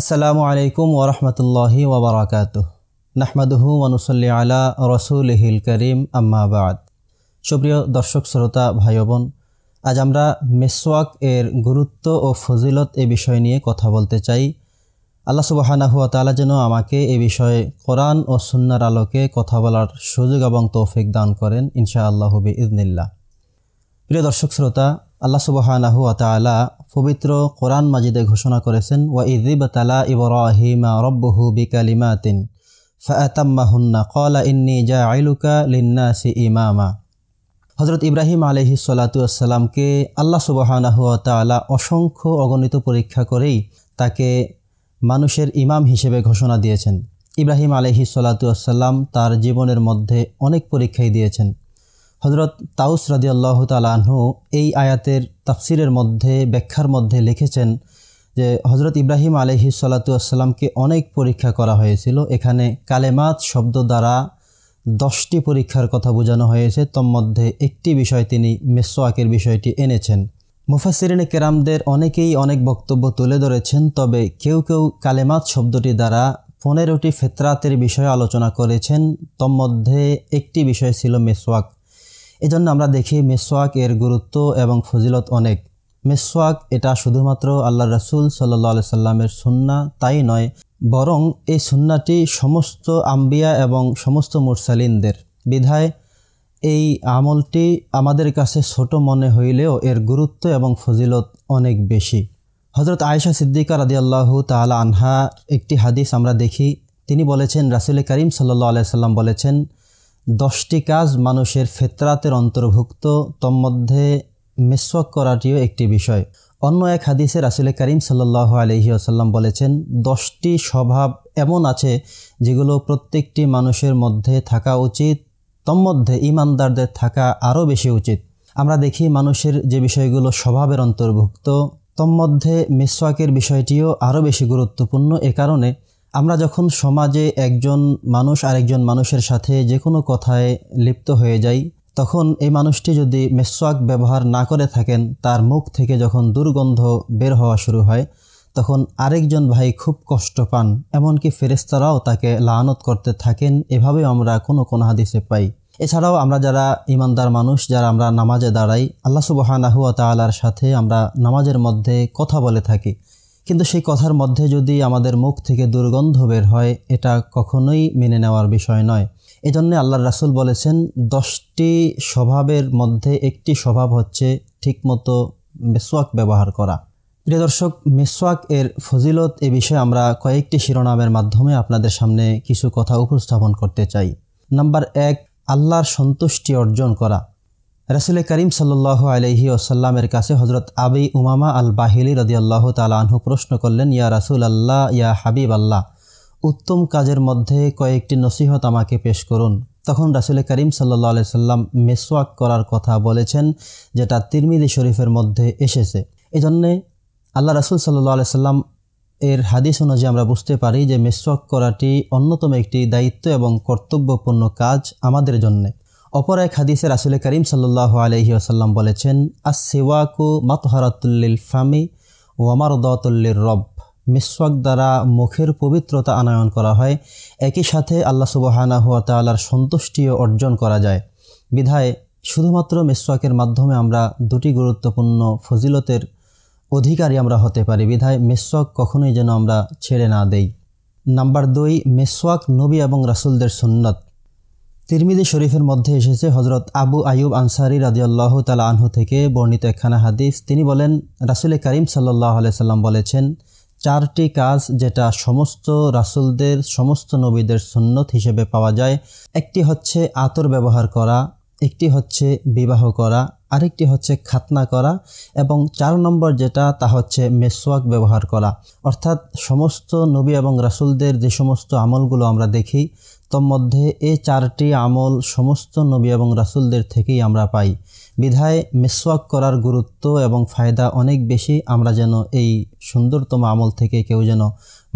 আসসালামু আলাইকুম ওরহমতুল্লাহি ওবরাকাত নাহমাদুহু অনুসল্লি আলা রসুলহিল করিম আম্মাবাদ সুপ্রিয় দর্শক শ্রোতা ভাই বোন আজ আমরা মেসওয়াক এর গুরুত্ব ও ফজিলত এ বিষয় নিয়ে কথা বলতে চাই আল্লাহ সুবাহানাহুয়া তালা যেন আমাকে এ বিষয়ে কোরআন ও সুন্নার আলোকে কথা বলার সুযোগ এবং তৌফিক দান করেন ইনশা আল্লাহবি ইদনিল্লা প্রিয় দর্শক শ্রোতা আল্লাহ সুবাহ পবিত্র কোরআন মাজিদে ঘোষণা করেছেন ওয়া ইদিব তালা ইবরাহিমা রব্বহু বিকালিমাতিন ফাতাম্মাহুন্না কলা ইন্নি জা আইলুকা লিন্নাসি ইমামা হজরত ইব্রাহিম আলহি সালাতুয়াসাল্লামকে আল্লাহ সুবাহানাহু তালা অসংখ্য অগণিত পরীক্ষা করেই তাকে মানুষের ইমাম হিসেবে ঘোষণা দিয়েছেন ইব্রাহিম আলহি সালাতুয়াসাল্লাম তার জীবনের মধ্যে অনেক পরীক্ষাই দিয়েছেন হজরত তাউস রাদি আল্লাহ তালাহু এই আয়াতের তাফসিরের মধ্যে ব্যাখ্যার মধ্যে লিখেছেন যে হজরত ইব্রাহিম আলহি সাল্লামকে অনেক পরীক্ষা করা হয়েছিল এখানে কালেমাত শব্দ দ্বারা দশটি পরীক্ষার কথা বোঝানো হয়েছে তন্মধ্যে একটি বিষয় তিনি মেসোয়াকের বিষয়টি এনেছেন মুফাসিরিনে কেরামদের অনেকেই অনেক বক্তব্য তুলে ধরেছেন তবে কেউ কেউ কালেমাত শব্দটি দ্বারা পনেরোটি ফেতরাতের বিষয়ে আলোচনা করেছেন তন্মধ্যে একটি বিষয় ছিল মেসোয়াক এজন্য আমরা দেখি মেসওয়াক এর গুরুত্ব এবং ফজিলত অনেক মেসওয়াক এটা শুধুমাত্র আল্লাহ রসুল সাল্লা সাল্লামের সুন্না তাই নয় বরং এই সুন্নাটি সমস্ত আম্বিয়া এবং সমস্ত মুরসালিনদের বিধায় এই আমলটি আমাদের কাছে ছোট মনে হইলেও এর গুরুত্ব এবং ফজিলত অনেক বেশি হজরত আয়েশা সিদ্দিকা রাদিয়াল্লাহু তালা আনহা একটি হাদিস আমরা দেখি তিনি বলেছেন রাসুল করিম সাল্লা সাল্লাম বলেছেন দশটি কাজ মানুষের ফেতরাতের অন্তর্ভুক্ত তন্মধ্যে মেসওয়াক করাটিও একটি বিষয় অন্য এক হাদিসে রাসুল করিম সাল্লাহ আলহি আসাল্লাম বলেছেন দশটি স্বভাব এমন আছে যেগুলো প্রত্যেকটি মানুষের মধ্যে থাকা উচিত তন্মধ্যে ইমানদারদের থাকা আরও বেশি উচিত আমরা দেখি মানুষের যে বিষয়গুলো স্বভাবের অন্তর্ভুক্ত তন্মধ্যে মেসওয়াকের বিষয়টিও আরও বেশি গুরুত্বপূর্ণ এ কারণে আমরা যখন সমাজে একজন মানুষ আরেকজন মানুষের সাথে যে কোনো কথায় লিপ্ত হয়ে যাই তখন এই মানুষটি যদি মেসোয়াক ব্যবহার না করে থাকেন তার মুখ থেকে যখন দুর্গন্ধ বের হওয়া শুরু হয় তখন আরেকজন ভাই খুব কষ্ট পান এমনকি ফেরেস্তারাও তাকে লানত করতে থাকেন এভাবেও আমরা কোনো কোনো হাদিসে পাই এছাড়াও আমরা যারা ইমানদার মানুষ যারা আমরা নামাজে দাঁড়াই আল্লাহ সুবাহানাহুয়া তালার সাথে আমরা নামাজের মধ্যে কথা বলে থাকি কিন্তু সেই কথার মধ্যে যদি আমাদের মুখ থেকে দুর্গন্ধ বের হয় এটা কখনোই মেনে নেওয়ার বিষয় নয় এজন্য আল্লাহর রাসুল বলেছেন দশটি স্বভাবের মধ্যে একটি স্বভাব হচ্ছে ঠিকমতো মেসোয়াক ব্যবহার করা প্রিয় দর্শক মেসোয়াক এর ফজিলত এ বিষয়ে আমরা কয়েকটি শিরোনামের মাধ্যমে আপনাদের সামনে কিছু কথা উপস্থাপন করতে চাই নাম্বার এক আল্লাহর সন্তুষ্টি অর্জন করা রাসুল করিম সাল্লাহ আলহি ওসাল্লামের কাছে হজরত আবি উমামা আল বাহিলি রদিয়াল্লাহ তালাহু প্রশ্ন করলেন ইয়া রাসুল আল্লাহ ইয়া হাবিব আল্লাহ উত্তম কাজের মধ্যে কয়েকটি নসিহত আমাকে পেশ করুন তখন রাসুল করিম সাল্লাহ আলি সাল্লাম মেসওয়াক করার কথা বলেছেন যেটা তিরমিদি শরীফের মধ্যে এসেছে এজন্যে আল্লাহ রাসুল সাল্লা আলি সাল্লাম এর হাদিস অনুযায়ী আমরা বুঝতে পারি যে মেসওয়াক করাটি অন্যতম একটি দায়িত্ব এবং কর্তব্যপূর্ণ কাজ আমাদের জন্যে অপর এক হাদিসে রাসুল করিম সাল্লাহ আলহি আসাল্লাম বলেছেন আসেওয়াকু মতহরাতুল্লিল ফামি ওয়ামারদতুল্লির রব মিসওয়াক দ্বারা মুখের পবিত্রতা আনয়ন করা হয় একই সাথে আল্লাহ সুবাহানা হুয়া তালার সন্তুষ্টিও অর্জন করা যায় বিধায় শুধুমাত্র মিসওয়াকের মাধ্যমে আমরা দুটি গুরুত্বপূর্ণ ফজিলতের অধিকারী আমরা হতে পারি বিধায় মিসওয়াক কখনোই যেন আমরা ছেড়ে না দেই নাম্বার দুই মিসওয়াক নবী এবং রাসুলদের সুন্নত তিরমিদি শরীফের মধ্যে এসেছে হজরত আবু আয়ুব আনসারি রাজিয়াল্লাহ তালা আনহু থেকে বর্ণিত একখানা হাদিস তিনি বলেন রাসুল করিম সাল্লাহ সাল্লাম বলেছেন চারটি কাজ যেটা সমস্ত রাসুলদের সমস্ত নবীদের সুন্নত হিসেবে পাওয়া যায় একটি হচ্ছে আতর ব্যবহার করা একটি হচ্ছে বিবাহ করা আরেকটি হচ্ছে খাতনা করা এবং চার নম্বর যেটা তা হচ্ছে মেসওয়াক ব্যবহার করা অর্থাৎ সমস্ত নবী এবং রাসুলদের যে সমস্ত আমলগুলো আমরা দেখি তন্মধ্যে এ চারটি আমল সমস্ত নবী এবং রাসুলদের থেকেই আমরা পাই বিধায় মেসওয়াক করার গুরুত্ব এবং ফায়দা অনেক বেশি আমরা যেন এই সুন্দরতম আমল থেকে কেউ যেন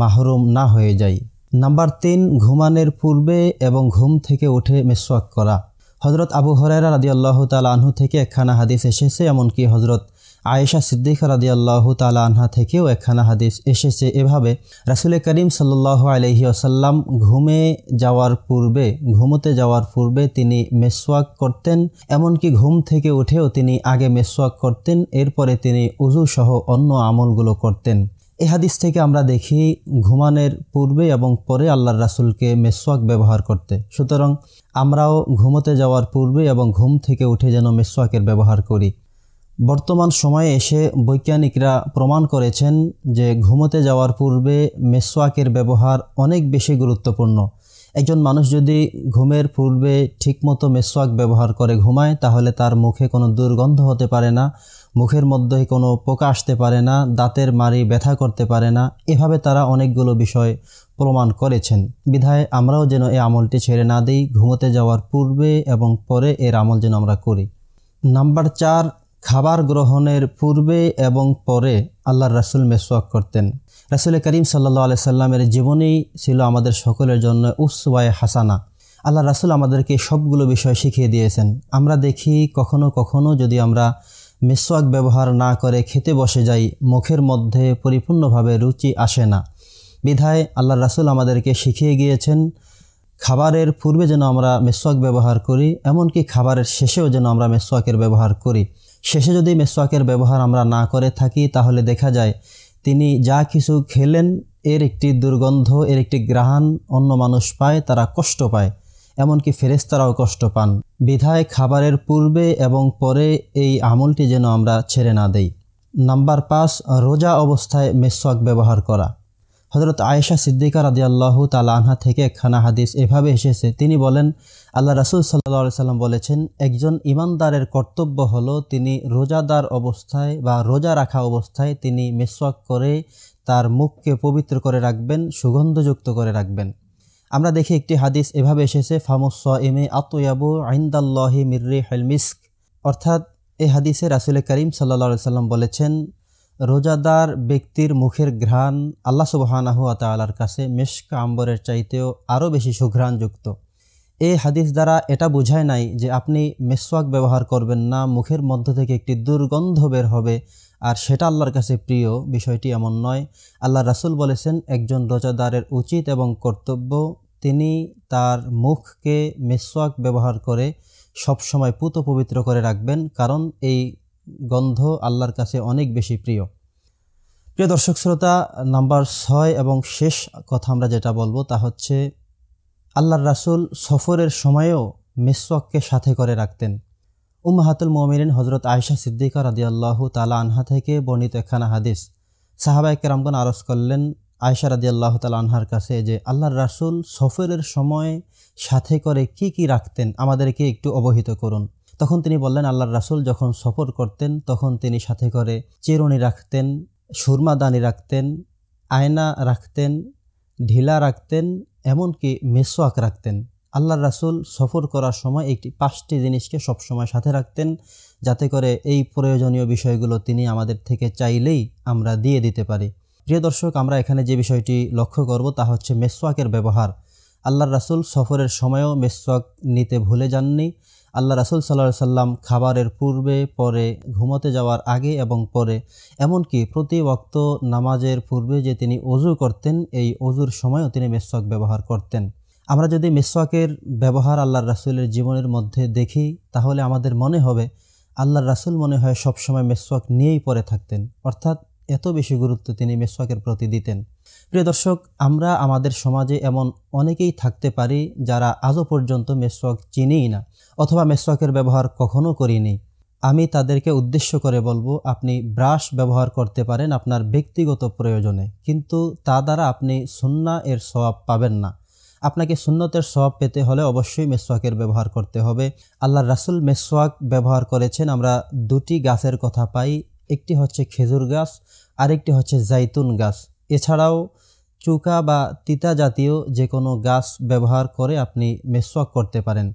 মাহরুম না হয়ে যাই নাম্বার তিন ঘুমানের পূর্বে এবং ঘুম থেকে উঠে মেসওয়াক করা হজরত আবু হরাইরা আল্লাহ তাল আনহু থেকে একখানা হাদিস এসেছে এমনকি হজরত আয়েশা সিদ্দিক রাদিয়াল্লাহু তালা আনহা থেকেও একখানা হাদিস এসেছে এভাবে রাসুলের করিম সাল্লাহ আলহি আসাল্লাম ঘুমে যাওয়ার পূর্বে ঘুমোতে যাওয়ার পূর্বে তিনি মেসওয়াক করতেন এমনকি ঘুম থেকে উঠেও তিনি আগে মেসওয়াক করতেন এরপরে তিনি উজু সহ অন্য আমলগুলো করতেন এ হাদিস থেকে আমরা দেখি ঘুমানোর পূর্বে এবং পরে আল্লাহর রাসুলকে মেসওয়াক ব্যবহার করতে সুতরাং আমরাও ঘুমোতে যাওয়ার পূর্বে এবং ঘুম থেকে উঠে যেন মেসওয়াকের ব্যবহার করি বর্তমান সময়ে এসে বৈজ্ঞানিকরা প্রমাণ করেছেন যে ঘুমোতে যাওয়ার পূর্বে মেসোয়াকের ব্যবহার অনেক বেশি গুরুত্বপূর্ণ একজন মানুষ যদি ঘুমের পূর্বে ঠিকমতো মেসোয়াক ব্যবহার করে ঘুমায় তাহলে তার মুখে কোনো দুর্গন্ধ হতে পারে না মুখের মধ্যে কোনো পোকা আসতে পারে না দাঁতের মারি ব্যথা করতে পারে না এভাবে তারা অনেকগুলো বিষয় প্রমাণ করেছেন বিধায় আমরাও যেন এই আমলটি ছেড়ে না দিই ঘুমোতে যাওয়ার পূর্বে এবং পরে এর আমল যেন আমরা করি নাম্বার চার খাবার গ্রহণের পূর্বে এবং পরে আল্লাহর রাসুল মেসওয়াক করতেন রাসুল করিম সাল্লা আলি সাল্লামের জীবনেই ছিল আমাদের সকলের জন্য উসওয়ায় হাসানা আল্লাহ রাসুল আমাদেরকে সবগুলো বিষয় শিখিয়ে দিয়েছেন আমরা দেখি কখনো কখনো যদি আমরা মেসওয়াক ব্যবহার না করে খেতে বসে যাই মুখের মধ্যে পরিপূর্ণভাবে রুচি আসে না বিধায় আল্লাহ রাসুল আমাদেরকে শিখিয়ে গিয়েছেন খাবারের পূর্বে যেন আমরা মেসওয়াক ব্যবহার করি এমনকি খাবারের শেষেও যেন আমরা মেসওয়াকের ব্যবহার করি শেষে যদি মেসোয়াকের ব্যবহার আমরা না করে থাকি তাহলে দেখা যায় তিনি যা কিছু খেলেন এর একটি দুর্গন্ধ এর একটি গ্রাহান অন্য মানুষ পায় তারা কষ্ট পায় এমনকি ফেরেস্তারাও কষ্ট পান বিধায় খাবারের পূর্বে এবং পরে এই আমলটি যেন আমরা ছেড়ে না দেই নাম্বার পাঁচ রোজা অবস্থায় মেসোয়াক ব্যবহার করা হজরত আয়েশা সিদ্দিকা রাজি আল্লাহ তাল আনহা থেকে একখানা হাদিস এভাবে এসেছে তিনি বলেন আল্লাহ রাসুল সাল্লা সাল্লাম বলেছেন একজন ইমানদারের কর্তব্য হলো তিনি রোজাদার অবস্থায় বা রোজা রাখা অবস্থায় তিনি মেসওয়াক করে তার মুখকে পবিত্র করে রাখবেন সুগন্ধযুক্ত করে রাখবেন আমরা দেখি একটি হাদিস এভাবে এসেছে ফামুস এমে আতুয়াবু আইন্দাল্লাহি মির্রে হেলমিস্ক অর্থাৎ এ হাদিসে রাসুল করিম সাল্লা সাল্লাম বলেছেন রোজাদার ব্যক্তির মুখের ঘ্রাণ আল্লাহ সুবাহানাহু তালার কাছে মেশক আম্বরের চাইতেও আরও বেশি সুঘ্রাণযুক্ত এই হাদিস দ্বারা এটা বোঝায় নাই যে আপনি মেসওয়াক ব্যবহার করবেন না মুখের মধ্য থেকে একটি দুর্গন্ধ বের হবে আর সেটা আল্লাহর কাছে প্রিয় বিষয়টি এমন নয় আল্লাহ রাসুল বলেছেন একজন রোজাদারের উচিত এবং কর্তব্য তিনি তার মুখকে মেসওয়াক ব্যবহার করে সবসময় পুত পবিত্র করে রাখবেন কারণ এই গন্ধ আল্লাহর কাছে অনেক বেশি প্রিয় প্রিয় দর্শক শ্রোতা নাম্বার ছয় এবং শেষ কথা আমরা যেটা বলবো তা হচ্ছে আল্লাহর রাসুল সফরের সময়েও মেসওয়াককে সাথে করে রাখতেন উম্মাহাতুল মমিরিন হজরত আয়সা সিদ্দিকা রাদিয়াল্লাহু তালা আনহা থেকে বর্ণিত একখানা হাদিস সাহাবা একরামগণ আরজ করলেন আয়সা রাদিয়াল্লাহু তালা আনহার কাছে যে আল্লাহর রাসুল সফরের সময় সাথে করে কি কি রাখতেন আমাদেরকে একটু অবহিত করুন তখন তিনি বললেন আল্লাহর রাসুল যখন সফর করতেন তখন তিনি সাথে করে চেরুনি রাখতেন সুরমাদানি রাখতেন আয়না রাখতেন ঢিলা রাখতেন এমনকি মেসোয়াক রাখতেন আল্লাহর রাসুল সফর করার সময় একটি পাঁচটি জিনিসকে সবসময় সাথে রাখতেন যাতে করে এই প্রয়োজনীয় বিষয়গুলো তিনি আমাদের থেকে চাইলেই আমরা দিয়ে দিতে পারি প্রিয় দর্শক আমরা এখানে যে বিষয়টি লক্ষ্য করব তা হচ্ছে মেসোয়াকের ব্যবহার আল্লাহর রাসুল সফরের সময়েও মেসোয়াক নিতে ভুলে যাননি আল্লাহ রাসুল সাল্লাহ সাল্লাম খাবারের পূর্বে পরে ঘুমোতে যাওয়ার আগে এবং পরে এমনকি প্রতি ওক্ত নামাজের পূর্বে যে তিনি অজু করতেন এই অজুর সময়ও তিনি মেসওয়াক ব্যবহার করতেন আমরা যদি মেসওয়াকের ব্যবহার আল্লাহর রাসুলের জীবনের মধ্যে দেখি তাহলে আমাদের মনে হবে আল্লাহর রাসুল মনে হয় সবসময় মেসওয়াক নিয়েই পরে থাকতেন অর্থাৎ এত বেশি গুরুত্ব তিনি মেসওয়াকের প্রতি দিতেন প্রিয় দর্শক আমরা আমাদের সমাজে এমন অনেকেই থাকতে পারি যারা আজও পর্যন্ত মেসওয়াক চিনিই না অথবা মেসওয়াকের ব্যবহার কখনো করিনি আমি তাদেরকে উদ্দেশ্য করে বলবো আপনি ব্রাশ ব্যবহার করতে পারেন আপনার ব্যক্তিগত প্রয়োজনে কিন্তু তা দ্বারা আপনি সুন্না এর স্বভাব পাবেন না আপনাকে সুন্নতের স্বভাব পেতে হলে অবশ্যই মেসওয়াকের ব্যবহার করতে হবে আল্লাহ রাসুল মেসওয়াক ব্যবহার করেছেন আমরা দুটি গাছের কথা পাই একটি হচ্ছে খেজুর গাছ আরেকটি হচ্ছে জাইতুন গাছ এছাড়াও চুকা বা তিতা জাতীয় যে কোনো গাছ ব্যবহার করে আপনি মেসওয়াক করতে পারেন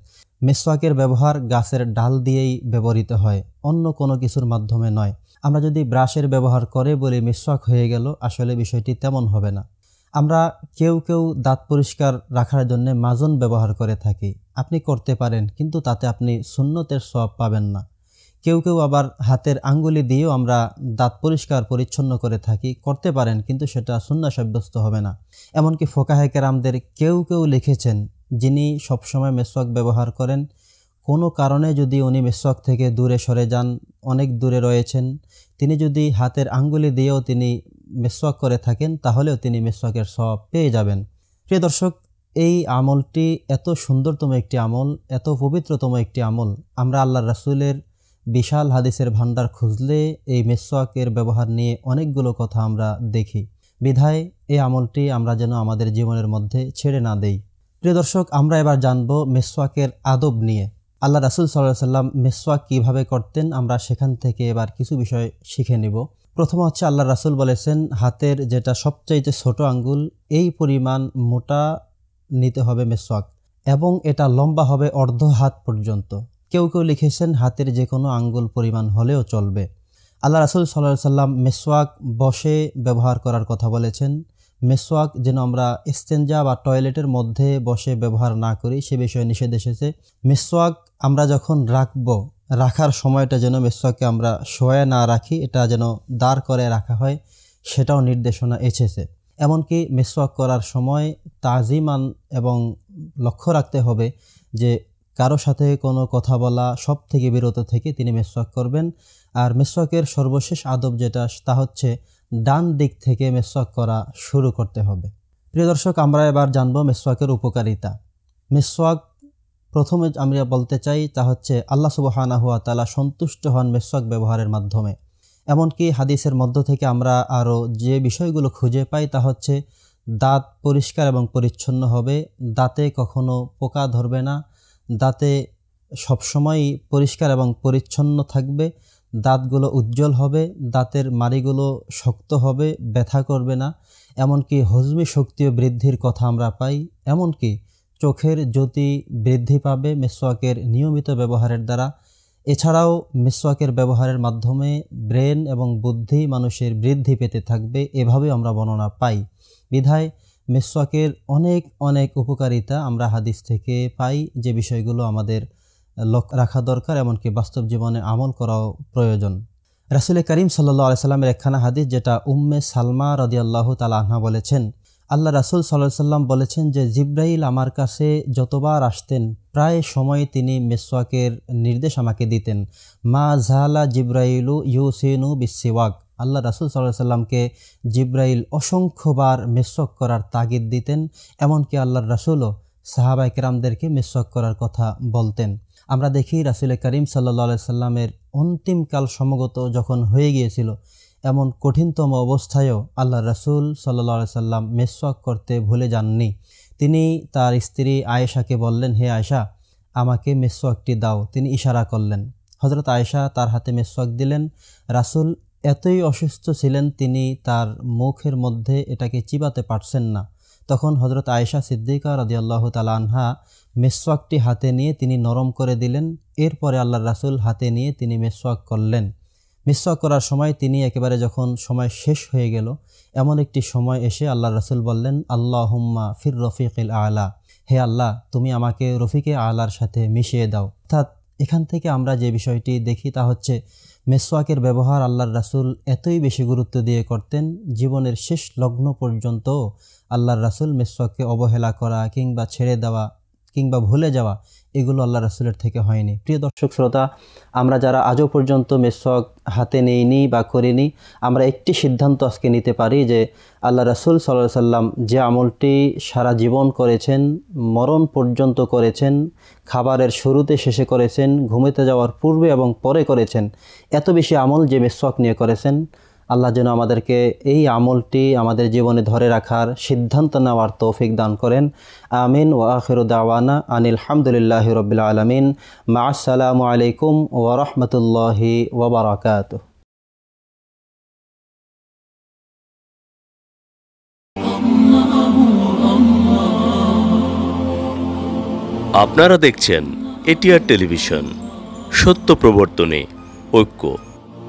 মেসওয়াকের ব্যবহার গাছের ডাল দিয়েই ব্যবহৃত হয় অন্য কোনো কিছুর মাধ্যমে নয় আমরা যদি ব্রাশের ব্যবহার করে বলে মেসওয়াক হয়ে গেল আসলে বিষয়টি তেমন হবে না আমরা কেউ কেউ দাঁত পরিষ্কার রাখার জন্য মাজন ব্যবহার করে থাকি আপনি করতে পারেন কিন্তু তাতে আপনি শূন্যতের সব পাবেন না কেউ কেউ আবার হাতের আঙ্গুলি দিয়েও আমরা দাঁত পরিষ্কার পরিচ্ছন্ন করে থাকি করতে পারেন কিন্তু সেটা সুন্না সাব্যস্ত হবে না এমনকি ফোকাহে কেরামদের কেউ কেউ লিখেছেন যিনি সবসময় মেসওয়াক ব্যবহার করেন কোনো কারণে যদি উনি মেসওয়াক থেকে দূরে সরে যান অনেক দূরে রয়েছেন তিনি যদি হাতের আঙ্গুলি দিয়েও তিনি মেসওয়াক করে থাকেন তাহলেও তিনি মেসওয়াকের সব পেয়ে যাবেন প্রিয় দর্শক এই আমলটি এত সুন্দরতম একটি আমল এত পবিত্রতম একটি আমল আমরা আল্লাহ রাসুলের বিশাল হাদিসের ভাণ্ডার খুঁজলে এই মেসোয়াকের ব্যবহার নিয়ে অনেকগুলো কথা আমরা দেখি বিধায় এই আমলটি আমরা যেন আমাদের জীবনের মধ্যে ছেড়ে না দেই প্রিয় দর্শক আমরা এবার জানব মেসোয়াকের আদব নিয়ে আল্লাহ রাসুল সাল্লাহ সাল্লাম মেসোয়াক কীভাবে করতেন আমরা সেখান থেকে এবার কিছু বিষয় শিখে নেব প্রথম হচ্ছে আল্লাহ রাসুল বলেছেন হাতের যেটা সবচাইতে ছোট আঙ্গুল এই পরিমাণ মোটা নিতে হবে মেসোয়াক এবং এটা লম্বা হবে অর্ধ হাত পর্যন্ত কেউ কেউ লিখেছেন হাতের যে কোনো আঙ্গুল পরিমাণ হলেও চলবে আল্লাহ রাসুল সাল্লাহ সাল্লাম মেসোয়াক বসে ব্যবহার করার কথা বলেছেন মেসোয়াক যেন আমরা এক্সচেঞ্জা বা টয়লেটের মধ্যে বসে ব্যবহার না করি সে বিষয়ে নিষেধ এসেছে মেসোয়াক আমরা যখন রাখব রাখার সময়টা যেন মেসওয়াককে আমরা শোয়ে না রাখি এটা যেন দাঁড় করে রাখা হয় সেটাও নির্দেশনা এসেছে এমনকি মেসওয়াক করার সময় তাজিমান এবং লক্ষ্য রাখতে হবে যে কারো সাথে কোনো কথা বলা সব থেকে বিরত থেকে তিনি মেসওয়াক করবেন আর মেসওয়াকের সর্বশেষ আদব যেটা তা হচ্ছে ডান দিক থেকে মেসওয়াক করা শুরু করতে হবে প্রিয় দর্শক আমরা এবার জানব মেসওয়াকের উপকারিতা মেসওয়াক প্রথমে আমরা বলতে চাই তা হচ্ছে আল্লাহ সুবাহানা হুয়া তালা সন্তুষ্ট হন মেসওয়াক ব্যবহারের মাধ্যমে এমনকি হাদিসের মধ্য থেকে আমরা আরও যে বিষয়গুলো খুঁজে পাই তা হচ্ছে দাঁত পরিষ্কার এবং পরিচ্ছন্ন হবে দাঁতে কখনো পোকা ধরবে না দাঁতে সবসময়ই পরিষ্কার এবং পরিচ্ছন্ন থাকবে দাঁতগুলো উজ্জ্বল হবে দাঁতের মাড়িগুলো শক্ত হবে ব্যথা করবে না এমনকি হজমি শক্তিও বৃদ্ধির কথা আমরা পাই এমনকি চোখের জ্যোতি বৃদ্ধি পাবে মেসোয়াকের নিয়মিত ব্যবহারের দ্বারা এছাড়াও মেসোয়াকের ব্যবহারের মাধ্যমে ব্রেন এবং বুদ্ধি মানুষের বৃদ্ধি পেতে থাকবে এভাবে আমরা বর্ণনা পাই বিধায় মেসওয়াকের অনেক অনেক উপকারিতা আমরা হাদিস থেকে পাই যে বিষয়গুলো আমাদের রাখা দরকার এমনকি বাস্তব জীবনে আমল করাও প্রয়োজন রাসুল করিম সাল্লা সাল্লামের একখানা হাদিস যেটা উম্মে সালমা রদিয়াল্লাহ তালাহা বলেছেন আল্লাহ রাসুল সাল্লাহ সাল্লাম বলেছেন যে জিব্রাইল আমার কাছে যতবার আসতেন প্রায় সময় তিনি মেসওয়াকের নির্দেশ আমাকে দিতেন মা জাহালা জিব্রাইলু ইউসেনু বিশ্বাক আল্লাহ রাসুল সাল্লাহ সাল্লামকে জিব্রাইল অসংখ্যবার মেসক করার তাগিদ দিতেন এমনকি আল্লাহর রাসুলও সাহাবা একরামদেরকে মেসক করার কথা বলতেন আমরা দেখি রাসুল করিম সাল্লা সাল্লামের অন্তিমকাল সমগত যখন হয়ে গিয়েছিল এমন কঠিনতম অবস্থায়ও আল্লাহ রাসুল সাল্লা সাল্লাম মেসক করতে ভুলে যাননি তিনি তার স্ত্রী আয়েশাকে বললেন হে আয়েশা আমাকে মেসওয়াকটি দাও তিনি ইশারা করলেন হজরত আয়েশা তার হাতে মেসওয়াক দিলেন রাসুল এতই অসুস্থ ছিলেন তিনি তার মুখের মধ্যে এটাকে চিবাতে পারছেন না তখন হজরত আয়েশা সিদ্দিকা রদিয়াল্লাহ তালা আনহা মেসওয়াকটি হাতে নিয়ে তিনি নরম করে দিলেন এরপরে আল্লাহ রাসুল হাতে নিয়ে তিনি মেসওয়াক করলেন মেসওয়াক করার সময় তিনি একেবারে যখন সময় শেষ হয়ে গেল এমন একটি সময় এসে আল্লাহ রাসুল বললেন আল্লাহ হুম্মা ফির রফিকিল আলা হে আল্লাহ তুমি আমাকে রফিকে আলার সাথে মিশিয়ে দাও অর্থাৎ এখান থেকে আমরা যে বিষয়টি দেখি তা হচ্ছে মেসোয়াকের ব্যবহার আল্লাহর রাসুল এতই বেশি গুরুত্ব দিয়ে করতেন জীবনের শেষ লগ্ন পর্যন্ত আল্লাহর রাসুল মেসওয়াককে অবহেলা করা কিংবা ছেড়ে দেওয়া কিংবা ভুলে যাওয়া এগুলো আল্লাহ রসুলের থেকে হয়নি প্রিয় দর্শক শ্রোতা আমরা যারা আজও পর্যন্ত মেসক হাতে নেইনি বা করিনি আমরা একটি সিদ্ধান্ত আজকে নিতে পারি যে আল্লাহ রসুল সাল্লাহ সাল্লাম যে আমলটি সারা জীবন করেছেন মরণ পর্যন্ত করেছেন খাবারের শুরুতে শেষে করেছেন ঘুমেতে যাওয়ার পূর্বে এবং পরে করেছেন এত বেশি আমল যে মেসক নিয়ে করেছেন আল্লাহ যেন আমাদেরকে এই আমলটি আমাদের জীবনে ধরে রাখার সিদ্ধান্ত নেওয়ার তৌফিক দান করেন আমিন ও আখিরুদ্দাওয়ানা আনিল হামদুলিল্লাহ রবিল আলমিন মা আসসালাম আলাইকুম ওরহমতুল্লাহি ওবরাকাত আপনারা দেখছেন এটিআর টেলিভিশন সত্য প্রবর্তনে ঐক্য